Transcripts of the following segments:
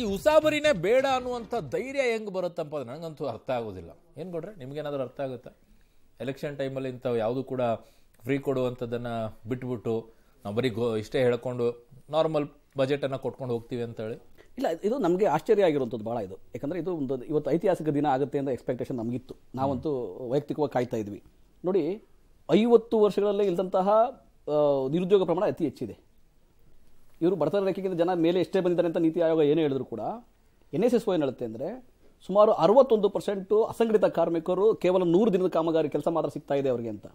ಈ ಉಸಾಬರಿನೇ ಬೇಡ ಅನ್ನುವಂಥ ಧೈರ್ಯ ಹೆಂಗೆ ಬರುತ್ತಪ್ಪ ಅದು ನನಗಂತೂ ಅರ್ಥ ಆಗೋದಿಲ್ಲ ಏನು ಕೊಡ್ರೆ ನಿಮಗೇನಾದರೂ ಅರ್ಥ ಆಗುತ್ತಾ ಎಲೆಕ್ಷನ್ ಟೈಮಲ್ಲಿ ಇಂಥವು ಯಾವುದೂ ಕೂಡ ಫ್ರೀ ಕೊಡುವಂಥದ್ದನ್ನು ಬಿಟ್ಬಿಟ್ಟು ನಾವು ಬರೀ ಗೋ ಇಷ್ಟೇ ಹೇಳ್ಕೊಂಡು ನಾರ್ಮಲ್ ಬಜೆಟನ್ನು ಕೊಟ್ಕೊಂಡು ಹೋಗ್ತೀವಿ ಅಂತೇಳಿ ಇಲ್ಲ ಇದು ನಮಗೆ ಆಶ್ಚರ್ಯ ಆಗಿರುವಂಥದ್ದು ಭಾಳ ಇದು ಯಾಕಂದರೆ ಇದು ಒಂದು ಇವತ್ತು ಐತಿಹಾಸಿಕ ದಿನ ಆಗುತ್ತೆ ಅಂತ ಎಕ್ಸ್ಪೆಕ್ಟೇಷನ್ ನಮಗಿತ್ತು ನಾವಂತೂ ವೈಯಕ್ತಿಕವಾಗಿ ಕಾಯ್ತಾ ಇದ್ವಿ ನೋಡಿ ಐವತ್ತು ವರ್ಷಗಳಲ್ಲೇ ಇಲ್ಲದಂತಹ ನಿರುದ್ಯೋಗ ಪ್ರಮಾಣ ಅತಿ ಹೆಚ್ಚಿದೆ ಇವರು ಬಡತನ ರೇಖೆಗಿಂತ ಜನ ಮೇಲೆ ಎಷ್ಟೇ ಬಂದಿದ್ದಾರೆ ಅಂತ ನೀತಿ ಆಯೋಗ ಏನು ಹೇಳಿದ್ರು ಕೂಡ ಎನ್ ಎಸ್ ಎಸ್ ಏನು ಹೇಳುತ್ತೆ ಅಂದರೆ ಸುಮಾರು ಅರವತ್ತೊಂದು ಪರ್ಸೆಂಟು ಅಸಂಘಟಿತ ಕಾರ್ಮಿಕರು ಕೇವಲ ನೂರು ದಿನದ ಕಾಮಗಾರಿ ಕೆಲಸ ಮಾತ್ರ ಸಿಗ್ತಾ ಇದೆ ಅವರಿಗೆ ಅಂತ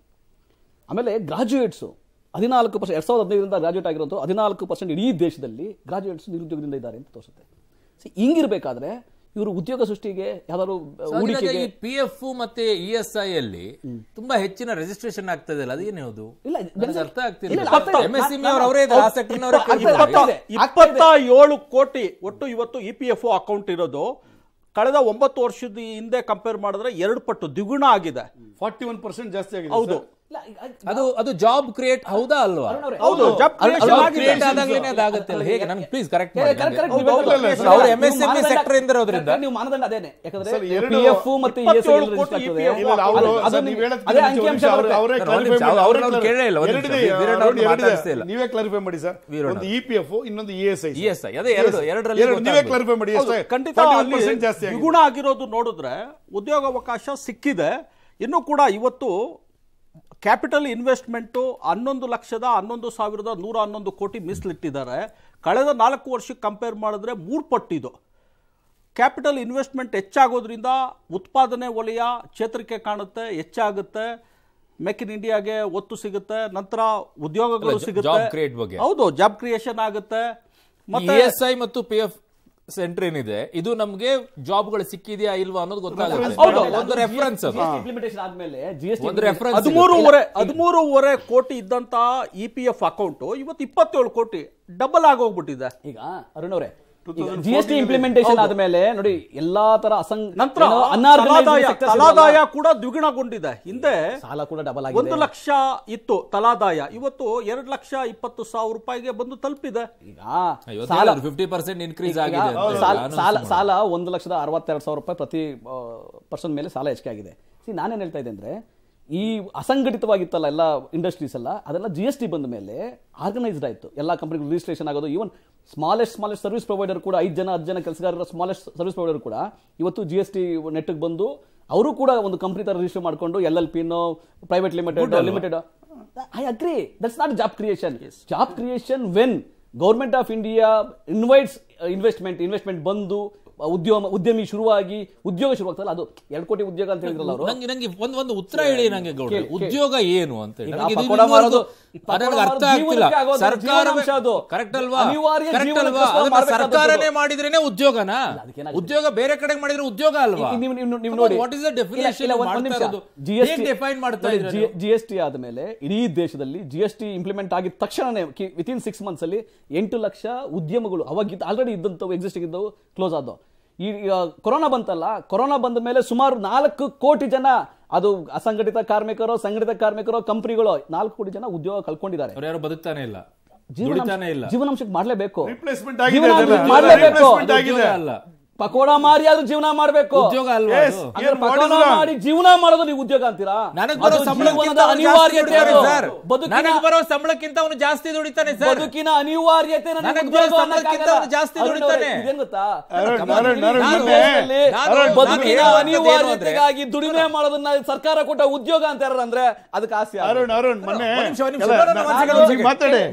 ಆಮೇಲೆ ಗ್ರಾಜ್ಯುಯೇಟ್ಸು ಹದಿನಾಲ್ಕು ಪರ್ಸೆಂಟ್ ಎರಡು ಸಾವಿರದ ಹದಿನೈದರಿಂದ ಗ್ರಾಜ್ಯುಯೇಟ್ ಆಗಿರೋದು ಹದಿನಾಲ್ಕು ಪರ್ಸೆಂಟ್ ಇಡೀ ದೇಶದಲ್ಲಿ ಗ್ರಾಜ್ಯುಯೇಟ್ಸ್ ನಿರುದ್ಯೋಗದಿಂದ ಇದ್ದಾರೆ ಅಂತ ತೋರಿಸುತ್ತೆ ಸೊ ಹಿಂಗಿರಬೇಕಾದ್ರೆ ಇವರು ಉದ್ಯೋಗ ಸೃಷ್ಟಿಗೆ ಯಾವ್ದಾದ್ರು ಪಿ ಎಫ್ ಮತ್ತೆ ಇ ಎಸ್ ಐ ಅಲ್ಲಿ ತುಂಬಾ ಹೆಚ್ಚಿನ ರಿಜಿಸ್ಟ್ರೇಷನ್ ಆಗ್ತದೆ ಅಲ್ಲ ಅದೇನು ಹೌದು ಅರ್ಥ ಆಗ್ತಿಲ್ಲ ಇಪ್ಪತ್ತ ಏಳು ಕೋಟಿ ಒಟ್ಟು ಇವತ್ತು ಇ ಪಿ ಎಫ್ ಅಕೌಂಟ್ ಇರೋದು ಕಳೆದ ಒಂಬತ್ತು ವರ್ಷದ ಹಿಂದೆ ಕಂಪೇರ್ ಮಾಡಿದ್ರೆ ಎರಡು ಪಟ್ಟು ದ್ವಿಗುಣ ಆಗಿದೆ ಫಾರ್ಟಿ ಒನ್ ಪರ್ಸೆಂಟ್ ಜಾಸ್ತಿ ಆಗಿದೆ ಹೌದು ಅದು ಅದು ಜಾಬ್ ಕ್ರಿಯೇಟ್ ಹೌದಾ ಅಲ್ವಾ ಹೌದು ಹೇಗೆ ಪ್ಲೀಸ್ ಕರೆಕ್ಟ್ ಮಾಡಿ ನೀವೇ ಕ್ಲಾರಿಫೈ ಮಾಡಿ ಸರ್ ಒಂದು ಖಂಡಿತ ಜಾಸ್ತಿ ಗುಣ ಆಗಿರೋದು ನೋಡಿದ್ರೆ ಉದ್ಯೋಗಾವಕಾಶ ಸಿಕ್ಕಿದೆ ಇನ್ನು ಕೂಡ ಇವತ್ತು ಕ್ಯಾಪಿಟಲ್ ಇನ್ವೆಸ್ಟ್ಮೆಂಟು ಹನ್ನೊಂದು ಲಕ್ಷದ ಹನ್ನೊಂದು ಸಾವಿರದ ನೂರ ಹನ್ನೊಂದು ಕೋಟಿ ಮೀಸಲಿಟ್ಟಿದ್ದಾರೆ ಕಳೆದ ನಾಲ್ಕು ವರ್ಷಕ್ಕೆ ಕಂಪೇರ್ ಮಾಡಿದ್ರೆ ಮೂರು ಪಟ್ಟಿದು ಕ್ಯಾಪಿಟಲ್ ಇನ್ವೆಸ್ಟ್ಮೆಂಟ್ ಹೆಚ್ಚಾಗೋದ್ರಿಂದ ಉತ್ಪಾದನೆ ವಲಯ ಚೇತರಿಕೆ ಕಾಣುತ್ತೆ ಹೆಚ್ಚಾಗುತ್ತೆ ಮೇಕ್ ಇನ್ ಇಂಡಿಯಾಗೆ ಒತ್ತು ಸಿಗುತ್ತೆ ನಂತರ ಉದ್ಯೋಗಗಳು ಸಿಗುತ್ತೆ ಹೌದು ಜಾಬ್ ಕ್ರಿಯೇಷನ್ ಆಗುತ್ತೆ ಮತ್ತೆ ಮತ್ತು ಪಿ ಎಫ್ ಸೆಂಟರ್ ಏನಿದೆ ಇದು ನಮಗೆ ಗಳು ಸಿಕ್ಕಿದೆಯಾ ಇಲ್ವಾ ಅನ್ನೋದು ಗೊತ್ತಾಗುತ್ತೆ ಒಂದು ರೆಫರೆನ್ಸ್ ಹದಿಮೂರುವರೆ ಕೋಟಿ ಇದ್ದಂತ ಇ ಪಿ ಎಫ್ ಅಕೌಂಟ್ ಇವತ್ತು ಇಪ್ಪತ್ತೇಳು ಕೋಟಿ ಡಬಲ್ ಆಗೋಗ್ಬಿಟ್ಟಿದೆ ಈಗ ಅರುಣ್ ಅವರೇ ಜಿ ಎಸ್ ಟಿ ಇಂಪ್ಲಿಮೆಂಟೇಶನ್ ಆದ್ಮೇಲೆ ನೋಡಿ ಎಲ್ಲಾ ತರ ಅಸಂಗ್ ನಂತರ ತಲಾದಾಯ ಕೂಡ ದ್ವಿಗುಣಗೊಂಡಿದೆ ಹಿಂದೆ ಸಾಲ ಕೂಡ ಡಬಲ್ ಆಗಿದೆ ಒಂದು ಲಕ್ಷ ಇತ್ತು ತಲಾದಾಯ ಇವತ್ತು ಎರಡು ಲಕ್ಷ ಇಪ್ಪತ್ತು ಸಾವಿರ ರೂಪಾಯಿಗೆ ಬಂದು ತಲುಪಿದೆ ಈಗ ಫಿಫ್ಟಿ ಪರ್ಸೆಂಟ್ ಇನ್ಕ್ರೀಸ್ ಆಗಿದೆ ಸಾಲ ಸಾಲ ಒಂದು ಲಕ್ಷದ ಅರವತ್ತೆರಡು ಸಾವಿರ ರೂಪಾಯಿ ಪ್ರತಿ ಪರ್ಸನ್ ಮೇಲೆ ಸಾಲ ಹೆಚ್ಚಿಗೆ ಆಗಿದೆ ನಾನೇನ್ ಹೇಳ್ತಾ ಇದ್ದೆ ಅಂದ್ರೆ ಈ ಅಸಂಘಟಿತವಾಗಿತ್ತಲ್ಲ ಎಲ್ಲ ಇಂಡಸ್ಟ್ರೀಸ್ ಎಲ್ಲ ಅದೆಲ್ಲ ಜಿ ಎಸ್ ಟಿ ಬಂದ ಮೇಲೆ ಆರ್ಗನೈಸ್ಡ್ ಆಯಿತು ಎಲ್ಲ ಕಂಪನಿಗಳು ರಿಜಿಸ್ಟ್ರೇಷನ್ ಆಗೋದು even smallest smallest service provider ಕೂಡ ಐದು ಜನ ಹತ್ತು ಜನ ಕೆಲಸಗಾರರ ಸ್ಮಾಲೆಸ್ಟ್ ಸರ್ವಿಸ್ ಪ್ರೊವೈಡರ್ ಕೂಡ ಇವತ್ತು ಜಿ ಎಸ್ ಟಿ ನೆಟ್ಗೆ ಬಂದು ಅವರು ಕೂಡ ಒಂದು ಕಂಪ್ನಿ ಥರ ರಿಜಿಸ್ಟರ್ ಮಾಡಿಕೊಂಡು ಎಲ್ ಎಲ್ ಪಿನೋ private limited limited I agree that's not job creation job creation when government of India invites investment investment ಬಂದು ಉದ್ಯಮ ಉದ್ಯಮಿ ಶುರುವಾಗಿ ಉದ್ಯೋಗ ಶುರುವಾಗ್ತಲ್ಲ ಅದು ಎರಡು ಕೋಟಿ ಉದ್ಯೋಗ ಅಂತ ಹೇಳಿದ್ರಲ್ಲ ಅವರು ನಂಗೆ ನಂಗೆ ಒಂದ್ ಒಂದು ಉತ್ತರ ಹೇಳಿ ನಂಗೆ ಗೌಡ ಉದ್ಯೋಗ ಏನು ಅಂತ ಹೇಳಿ ಅರ್ಥ ಆಗ್ತಿಲ್ಲ ಸರ್ಕಾರ ಕರೆಕ್ಟ್ ಅಲ್ವಾ ಕರೆಕ್ಟ್ ಅಲ್ವಾ ಅದನ್ನ ಸರ್ಕಾರನೇ ಮಾಡಿದ್ರೇನೆ ಉದ್ಯೋಗನ ಉದ್ಯೋಗ ಬೇರೆ ಕಡೆ ಮಾಡಿದ್ರೆ ಉದ್ಯೋಗ ಅಲ್ವಾ ನೀವು ನೋಡಿ what is the definition GST define ಮಾಡ್ತಾ ಇದ್ದಾರೆ ಜಿಎಸ್ಟಿ ಆದಮೇಲೆ ಇಡೀ ದೇಶದಲ್ಲಿ ಜಿಎಸ್ಟಿ ಇಂಪ್ಲಿಮೆಂಟ್ ಆಗಿದ ತಕ್ಷಣನೇ ವಿತ್ ಸಿಕ್ಸ್ ಮಂತ್ಸ್ ಅಲ್ಲಿ ಎಂಟು ಲಕ್ಷ ಉದ್ಯಮಗಳು ಅವಾಗಿದ್ದ ಆಲ್ರೆಡಿ ಇದ್ದಂಥವು ಎಕ್ಸಿಸ್ಟಿಂಗ್ ಇದ್ದವು ಕ್ಲೋಸ್ ಆದವು ಈ ಕೊರೋನಾ ಬಂತಲ್ಲ ಕೊರೋನಾ ಬಂದ ಮೇಲೆ ಸುಮಾರು ನಾಲ್ಕು ಕೋಟಿ ಜನ ಅದು ಅಸಂಘಟಿತ ಕಾರ್ಮಿಕರು ಸಂಘಟಿತ ಕಾರ್ಮಿಕರು ಕಂಪ್ನಿಗಳು ನಾಲ್ಕು ಕೋಟಿ ಜನ ಉದ್ಯೋಗ ಕಳ್ಕೊಂಡಿದ್ದಾರೆ ಯಾರು ಬದುಕ್ತಾನೆ ಇಲ್ಲ ಜೀವನಾಂಶಕ್ಕೆ ಮಾಡ್ಲೇಬೇಕು ಮಾಡಲೇಬೇಕು ಪಕೋಡ ಮಾರಿ ಆದ್ರೂ ಜೀವನ ಮಾಡ್ಬೇಕು ಉದ್ಯೋಗ ಅಲ್ವಾ ಪಕೋಡ ಮಾಡಿ ಜೀವನ ಮಾಡೋದು ನೀವು ಉದ್ಯೋಗ ಅಂತೀರಾ ನನಗೆ ಬರೋ ಸಂಬಳಕ್ಕಿಂತ ಅನಿವಾರ್ಯತೆ ನನಗೆ ಬರೋ ಸಂಬಳಕ್ಕಿಂತ ಅವನು ಜಾಸ್ತಿ ದುಡಿತಾನೆ ಸರ್ ಬದುಕಿನ ಅನಿವಾರ್ಯತೆ ನನಗೆ ಬರೋ ಜಾಸ್ತಿ ದುಡಿತಾನೆ ಇದೇನು ಗೊತ್ತಾ ಬದುಕಿನ ಅನಿವಾರ್ಯತೆಗಾಗಿ ದುಡಿಮೆ ಮಾಡೋದನ್ನ ಸರ್ಕಾರ ಕೊಟ್ಟ ಉದ್ಯೋಗ ಅಂತ ಅಂದ್ರೆ ಅದಕ್ಕೆ ಹಾಸ್ಯ ಅರುಣ್ ಅರುಣ್ ಮೊನ್ನೆ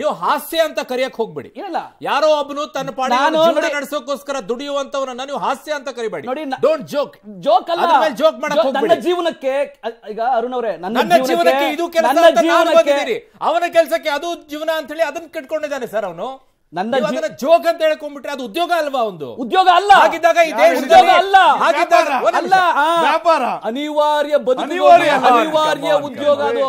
ನೀವು ಹಾಸ್ಯ ಅಂತ ಕರೆಯಕ್ ಹೋಗ್ಬೇಡಿ ಇಲ್ಲ ಯಾರೋ ಒಬ್ಬನು ತನ್ನ ಪಾಡ ನಡೆಸೋಕ್ಕೋಸ್ಕರ ದುಡಿಯುವಂತವರನ್ನ ನೀವು ಹಾಸ್ಯ ಅಂತ ಕರಿಬೇಡಿ ನೋಡಿ ಡೋಂಟ್ ಜೋಕ್ ಜೋಕ್ ಅಲ್ಲ ಜೋಕ್ ಹೋಗಬೇಡಿ ನನ್ನ ಜೀವನಕ್ಕೆ ಈಗ ಅರುಣ್ ಅವರೇ ನನ್ನ ಜೀವನಕ್ಕೆ ಇದು ಕೆಲಸ ಅಂತ ನಾನು ಬಂದಿದ್ದೀನಿ ಅವನ ಕೆಲಸಕ್ಕೆ ಅದು ಜೀವನ ಅಂತ ಹೇಳಿ ಅದನ್ನ ಕಟ್ಕೊಂಡಿದ್ದಾನೆ ಸರ್ ಅವನು ನನ್ನ ಜೋಕ್ ಅಂತ ಹೇಳ್ಕೊಂಡ್ಬಿಟ್ರೆ ಅದು ಉದ್ಯೋಗ ಅಲ್ವಾ ಒಂದು ಉದ್ಯೋಗ ಅಲ್ಲ ಹಾಗಿದ್ದಾಗ ಉದ್ಯೋಗ ಅಲ್ಲ ಹಾಗಿದ್ದಾಗ ಅಲ್ಲ ವ್ಯಾಪಾರ ಅನಿವಾರ್ಯ ಬದುಕು ಅನಿವಾರ್ಯ ಉದ್ಯೋಗ ಅದು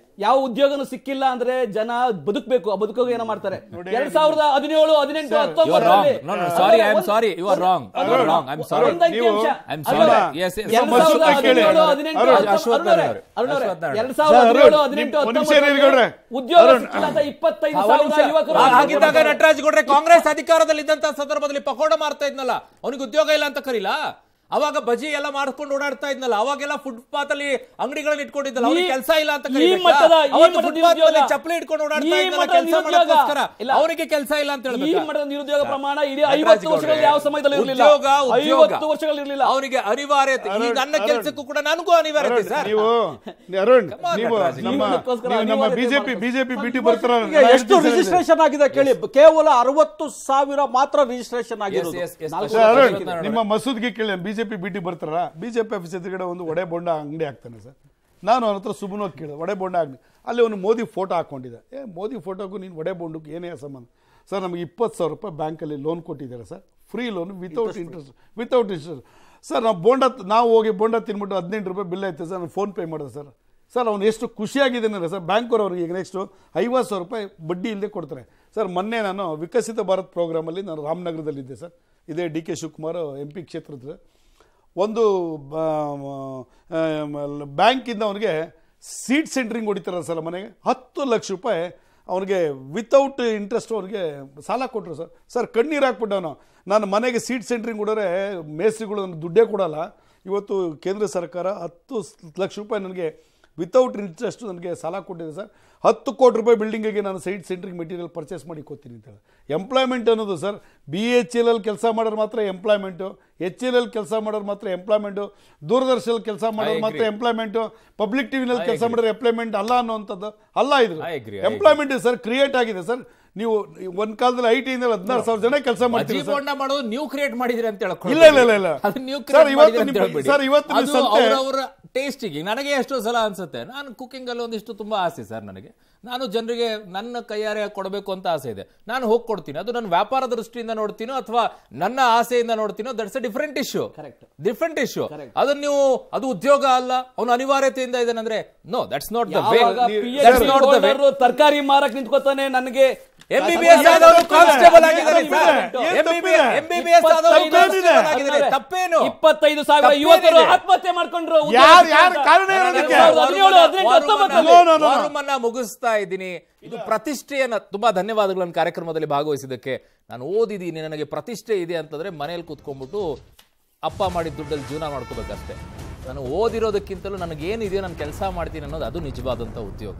ಯಾವ ಉದ್ಯೋಗನು ಸಿಕ್ಕಿಲ್ಲ ಅಂದ್ರೆ ಜನ ಬದುಕಬೇಕು ಆ ಏನೋ ಮಾಡ್ತಾರೆ ಎರಡ್ ಸಾವಿರದ ಹದಿನೇಳು ಹದಿನೆಂಟು ಉದ್ಯೋಗ ಸಿಕ್ಕಿಲ್ಲ ಅಂತ ಇಪ್ಪತ್ತೈದು ಹಾಗಿದ್ದಾಗ ನಟರಾಜ್ ಗೌಡ್ರೆ ಕಾಂಗ್ರೆಸ್ ಅಧಿಕಾರದಲ್ಲಿ ಇದ್ದಂತ ಸಂದರ್ಭದಲ್ಲಿ ಪಕೋಡ ಮಾಡ್ತಾ ಇದ್ನಲ್ಲ ಅವನಿಗೆ ಉದ್ಯೋಗ ಇಲ್ಲ ಅಂತ ಕರೀಲಾ ಅವಾಗ ಬಜಿ ಎಲ್ಲ ಮಾರ್ಕೊಂಡು ಓಡಾಡ್ತಾ ಇದ್ನಲ್ಲ ಅವಾಗೆಲ್ಲ ಫುಟ್ಪಾತ್ ಅಲ್ಲಿ ಅಂಗಡಿಗಳನ್ನ ಇಟ್ಕೊಂಡಿದ್ದಲ್ಲ ಅವ್ರಿಗೆ ಕೆಲಸ ಇಲ್ಲ ಅಂತ ಕರೀತಾರೆ ಚಪ್ಪಲಿ ಇಟ್ಕೊಂಡು ಓಡಾಡ್ತಾ ಇದ್ನಲ್ಲ ಕೆಲಸ ಮಾಡೋಕ್ಕೋಸ್ಕರ ಅವರಿಗೆ ಕೆಲಸ ಇಲ್ಲ ಅಂತ ಹೇಳ್ಬೇಕು ಈ ನಿರುದ್ಯೋಗ ಪ್ರಮಾಣ ಇಡೀ 50 ವರ್ಷಗಳಲ್ಲಿ ಯಾವ ಸಮಯದಲ್ಲಿ ಇರಲಿಲ್ಲ ಉದ್ಯೋಗ 50 ವರ್ಷಗಳಲ್ಲಿ ಇರಲಿಲ್ಲ ಅವರಿಗೆ ಅನಿವಾರ್ಯತೆ ಈ ನನ್ನ ಕೆಲಸಕ್ಕೂ ಕೂಡ ನನಗೂ ಅನಿವಾರ್ಯತೆ ಸರ್ ನೀವು ಅರುಣ್ ನೀವು ನಮ್ಮ ನಮ್ಮ ಬಿಜೆಪಿ ಬಿಜೆಪಿ ಬಿಟಿ ಬರ್ತಾರ ಎಷ್ಟು ರಿಜಿಸ್ಟ್ರೇಷನ್ ಆಗಿದೆ ಕೇಳಿ ಕೇವಲ 60000 ಮಾತ್ರ ರಿಜಿಸ್ಟ್ರೇಷನ್ ಆಗಿರೋದು ನಿಮ್ಮ ಮಸೂದ್ಗೆ ಕೇಳಿ ಬಿಜೆಪಿ ಜೆ ಪಿ ಬಿಟಿ ಬರ್ತಾರಾ ಬಿ ಜೆ ಪಿ ಆಫೀಸ್ ಎದುರುಗಡೆ ಒಂದು ಒಡೆ ಬೊಂಡ ಅಂಗಡಿ ಹಾಕ್ತಾನೆ ಸರ್ ನಾನು ಅವನ ಹತ್ರ ಕೇಳಿದೆ ಒಡೆ ಬೊಂಡ ಅಂಗಡಿ ಅಲ್ಲಿ ಅವನು ಮೋದಿ ಫೋಟೋ ಹಾಕ್ಕೊಂಡಿದ್ದೆ ಏ ಮೋದಿ ಫೋಟೋಗೂ ನೀನು ಒಡೆ ಬೊಂಡಕ್ಕೂ ಏನೇ ಸಂಬಂಧ ಸರ್ ನಮಗೆ ಇಪ್ಪತ್ತು ಸಾವಿರ ರೂಪಾಯಿ ಬ್ಯಾಂಕಲ್ಲಿ ಲೋನ್ ಕೊಟ್ಟಿದ್ದಾರೆ sir free loan without interest without interest sir ನಾವು ಬೋಂಡ ನಾವು ಹೋಗಿ ಬೋಂಡ ತಿನ್ಬಿಟ್ಟು ಹದಿನೆಂಟು ರೂಪಾಯಿ ಬಿಲ್ ಐತೆ ಸರ್ ನಾನು ಫೋನ್ಪೇ ಮಾಡಿದೆ ಸರ್ ಸರ್ ಅವ್ನು ಎಷ್ಟು ಖುಷಿಯಾಗಿದ್ದಾನೆ ಸರ್ ಬ್ಯಾಂಕವ್ರು ಅವ್ರಿಗೆ ಈಗ ನೆಕ್ಸ್ಟು ಐವತ್ತು ಸಾವಿರ ರೂಪಾಯಿ ಬಡ್ಡಿ ಇಲ್ಲದೆ ಕೊಡ್ತಾರೆ ಸರ್ ಮೊನ್ನೆ ನಾನು ವಿಕಸಿತ ಭಾರತ್ ಪ್ರೋಗ್ರಾಮಲ್ಲಿ ನಾನು ರಾಮನಗರದಲ್ಲಿದ್ದೆ ಸರ್ ಇದೇ D K Shivakumar M P ಕ್ಷೇತ್ರದ ಒಂದು ಬ್ಯಾಂಕಿಂದ ಅವನಿಗೆ ಸೀಟ್ ಸೆಂಟ್ರಿಂಗ್ ಹೊಡಿತಾರ ಸರ್ ಮನೆಗೆ ಹತ್ತು ಲಕ್ಷ ರೂಪಾಯಿ ಅವನಿಗೆ ವಿತೌಟ್ ಇಂಟ್ರೆಸ್ಟು ಅವನಿಗೆ ಸಾಲ ಕೊಟ್ಟರು ಸರ್ ಸರ್ ಕಣ್ಣೀರು ಹಾಕ್ಬಿಟ್ಟವನು ನಾನು ಮನೆಗೆ ಸೀಟ್ ಸೆಂಟ್ರಿಂಗ್ ಕೊಡೋರೆ ಮೇಸ್ತ್ರಿಗಳು ನನಗೆ ದುಡ್ಡೇ ಕೊಡೋಲ್ಲ ಇವತ್ತು ಕೇಂದ್ರ ಸರ್ಕಾರ ಹತ್ತು ಲಕ್ಷ ರೂಪಾಯಿ ನನಗೆ ವಿತೌಟ್ ಇಂಟ್ರೆಸ್ಟ್ ನನಗೆ ಸಾಲ ಕೊಟ್ಟಿದೆ ಸರ್ ಹತ್ತು ಕೋಟಿ ರೂಪಾಯಿ ಬಿಲ್ಡಿಂಗಿಗೆ ನಾನು ಸೈಟ್ ಸೆಂಟ್ರಿಗೆ ಮೆಟೀರಿಯಲ್ ಪರ್ಚೇಸ್ ಮಾಡಿ ಕೊಡ್ತೀನಿ ಅಂತ ಎಂಪ್ಲಾಯ್ಮೆಂಟ್ ಅನ್ನೋದು ಸರ್ ಬಿ ಎಚ್ ಎಲ್ ಅಲ್ಲಿ ಕೆಲಸ ಮಾಡೋರು ಮಾತ್ರ ಎಂಪ್ಲಾಯ್ಮೆಂಟು ಎಚ್ ಎಲ್ ಅಲ್ಲಿ ಕೆಲಸ ಮಾಡೋರು ಮಾತ್ರ ಎಂಪ್ಲಾಯ್ಮೆಂಟು ದೂರದರ್ಶನಲ್ಲಿ ಕೆಲಸ ಮಾಡೋರು ಮಾತ್ರ ಎಂಪ್ಲಾಯ್ಮೆಂಟು ಪಬ್ಲಿಕ್ ಟಿವಿನಲ್ಲಿ ಕೆಲಸ ಮಾಡೋರು ಎಂಪ್ಲಾಯ್ಮೆಂಟ್ ಅಲ್ಲ ಅನ್ನೋವಂಥದ್ದು ಅಲ್ಲ ಇದು ಎಂಪ್ಲಾಯ್ಮೆಂಟ್ ಸರ್ ಕ್ರಿಯೇಟ್ ಆಗಿದೆ ಸರ್ ನೀವು ಒಂದ್ ಕಾಲದಲ್ಲಿ ಐ ಟಿ ಹದಿನಾರು ಸಾವಿರ ಜನ ಕೆಲಸ ಮಾಡ್ತೀರಿ ಮಾಡೋದು ನೀವು ಕ್ರಿಯೇಟ್ ಮಾಡಿದ್ರಿ ಅಂತ ಇಲ್ಲ ಇಲ್ಲ ಇಲ್ಲ ಸರ್ ಇವತ್ತು ಸರ್ ಇವತ್ತು ಸಂತೆ ಟೇಸ್ಟಿಗೆ ನನಗೆ ಎಷ್ಟೋ ಸಲ ಅನಿಸುತ್ತೆ ನಾನು ಕುಕ್ಕಿಂಗಲ್ಲಿ ಒಂದಿಷ್ಟು ತುಂಬ ಆಸೆ ಸರ್ ನನಗೆ ನಾನು ಜನರಿಗೆ ನನ್ನ ಕೈಯಾರೆ ಕೊಡಬೇಕು ಅಂತ ಆಸೆ ಇದೆ ನಾನು ಹೋಗಿ ಕೊಡ್ತೀನಿ ಅದು ನನ್ನ ವ್ಯಾಪಾರ ದೃಷ್ಟಿಯಿಂದ ನೋಡ್ತೀನೋ ಅಥವಾ ನನ್ನ ಆಸೆಯಿಂದ ನೋಡ್ತೀನೋ that's a different issue different issue ಅದನ್ನ ನೀವು ಅದು ಉದ್ಯೋಗ ಅಲ್ಲ ಅವ್ನು ಅನಿವಾರ್ಯತೆಯಿಂದ ಅಂದ್ರೆ ನೋ ದಟ್ಸ್ ನಾಟ್ ದ ತರಕಾರಿ ಮಾರಕ್ ನಿಂತ್ಕೋತಾನೆ ನನಗೆ ಎಂಬಿಬಿಎಸ್ ಆದವರು ಕಾನ್ಸ್ಟೇಬಲ್ ಆಗಿದ್ದಾರೆ ಎಂಬಿಬಿಎಸ್ ಆದವರು ತಪ್ಪೇನು ಇಪ್ಪತ್ತೈದು ಸಾವಿರ ಯುವಕರು ಆತ್ಮಹತ್ಯೆ ಮಾಡ್ಕೊಂಡ್ರು ಯಾರು ಯಾರು ಕಾರಣ ಫೋರಮನ್ನ ಮುಗಿಸ್ತಾ ಇದ್ದೀನಿ ಇದು ಪ್ರತಿಷ್ಠೆಯನ್ನ ತುಂಬಾ ಧನ್ಯವಾದಗಳು ನನ್ನ ಕಾರ್ಯಕ್ರಮದಲ್ಲಿ ಭಾಗವಹಿಸಿದ್ದಕ್ಕೆ ನಾನು ಓದಿದೀನಿ ನನಗೆ ಪ್ರತಿಷ್ಠೆ ಇದೆ ಅಂತಂದ್ರೆ ಮನೆಯಲ್ಲಿ ಕೂತ್ಕೊಂಡ್ಬಿಟ್ಟು ಅಪ್ಪ ಮಾಡಿದ ದುಡ್ಡಲ್ಲಿ ಜೀವನ ಮಾಡ್ಕೋಬೇಕಷ್ಟೇ ನಾನು ಓದಿರೋದಕ್ಕಿಂತಲೂ ನನಗೇನಿದೆಯೋ ನಾನು ಕೆಲಸ ಮಾಡ್ತೀನಿ ಅನ್ನೋದು ಅದು ನಿಜವಾದಂಥ ಉದ್ಯೋಗ